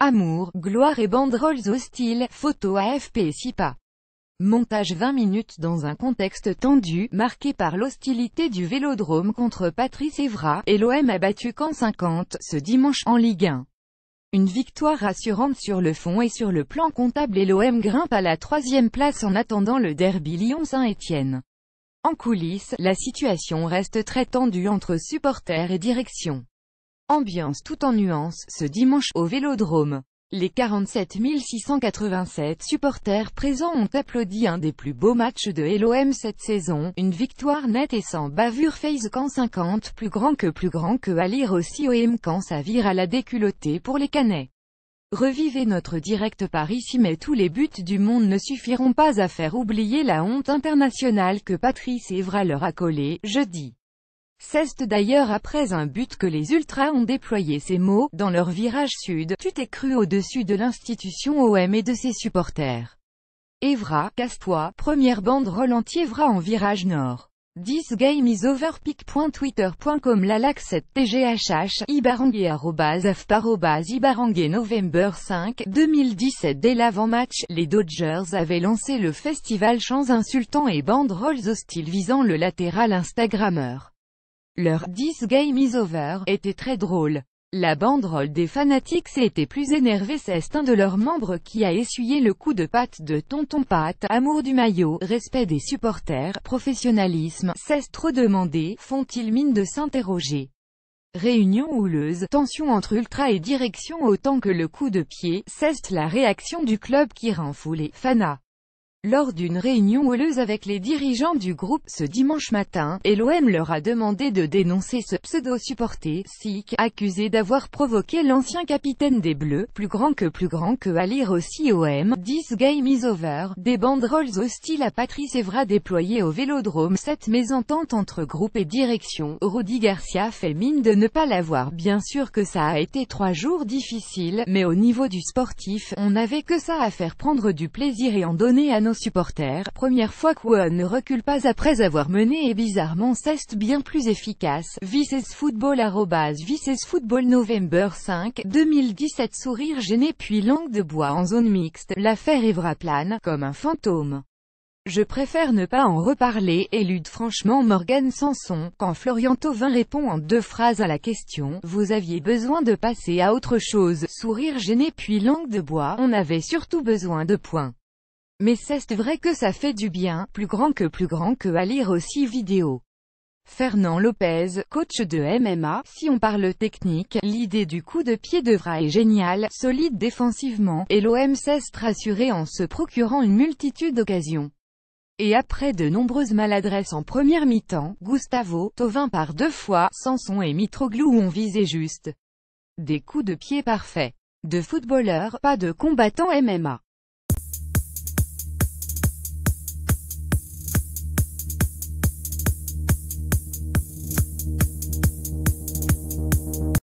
Amour, gloire et banderoles hostiles, photo AFP SIPA. Montage 20 minutes dans un contexte tendu, marqué par l'hostilité du Vélodrome contre Patrice Evra, et l'OM a battu Caen 50, ce dimanche, en Ligue 1. Une victoire rassurante sur le fond et sur le plan comptable et l'OM grimpe à la troisième place en attendant le derby Lyon-Saint-Étienne. En coulisses, la situation reste très tendue entre supporters et direction. Ambiance tout en nuances, ce dimanche, au Vélodrome. Les 47 687 supporters présents ont applaudi un des plus beaux matchs de LOM cette saison, une victoire nette et sans bavure face quand 50 plus grand que plus grand que à lire aussi OM quand ça vire à la déculottée pour les Canets. Revivez notre direct par ici mais tous les buts du monde ne suffiront pas à faire oublier la honte internationale que Patrice Evra leur a collée, jeudi. Ceste d'ailleurs après un but que les Ultras ont déployé ces mots, dans leur virage sud, tu t'es cru au-dessus de l'institution OM et de ses supporters. Evra, casse-toi, première bande anti Evra en virage nord. 10 game is over 7 tghh ibarangue arrobas ibarangue november 5 2017 dès l'avant-match, les Dodgers avaient lancé le festival chants insultants et Rolls hostiles visant le latéral Instagrammeur. Leur 10 Game is Over était très drôle. La banderole des fanatiques s'était plus énervée c'est un de leurs membres qui a essuyé le coup de patte de Tonton Patte. amour du maillot, respect des supporters, professionnalisme, cesse trop demandé, font-ils mine de s'interroger. Réunion houleuse, tension entre ultra et direction autant que le coup de pied, ceste la réaction du club qui fou les « fana. Lors d'une réunion houleuse avec les dirigeants du groupe ce dimanche matin, LOM leur a demandé de dénoncer ce pseudo-supporté, SICK, accusé d'avoir provoqué l'ancien capitaine des Bleus, plus grand que plus grand que à lire aussi OM, 10 Game is Over, des banderoles hostiles à Patrice Evra déployées au Vélodrome, cette mésentente entre groupe et direction, Rodi Garcia fait mine de ne pas l'avoir, bien sûr que ça a été trois jours difficiles, mais au niveau du sportif, on n'avait que ça à faire prendre du plaisir et en donner à nos supporters, première fois quon ne recule pas après avoir mené et bizarrement c'est bien plus efficace, Vices Football Football November 5, 2017 Sourire gêné puis langue de bois en zone mixte, l'affaire Evra plane, comme un fantôme. Je préfère ne pas en reparler, élude franchement Morgan Sanson, quand Florian Thauvin répond en deux phrases à la question « Vous aviez besoin de passer à autre chose ?» Sourire gêné puis langue de bois « On avait surtout besoin de points. Mais c'est vrai que ça fait du bien, plus grand que plus grand que à lire aussi vidéo. Fernand Lopez, coach de MMA, si on parle technique, l'idée du coup de pied de être est géniale, solide défensivement, et l'OM s'est rassuré en se procurant une multitude d'occasions. Et après de nombreuses maladresses en première mi-temps, Gustavo, Tovin par deux fois, Sanson et Mitroglou ont visé juste. Des coups de pied parfaits. De footballeurs, pas de combattants MMA.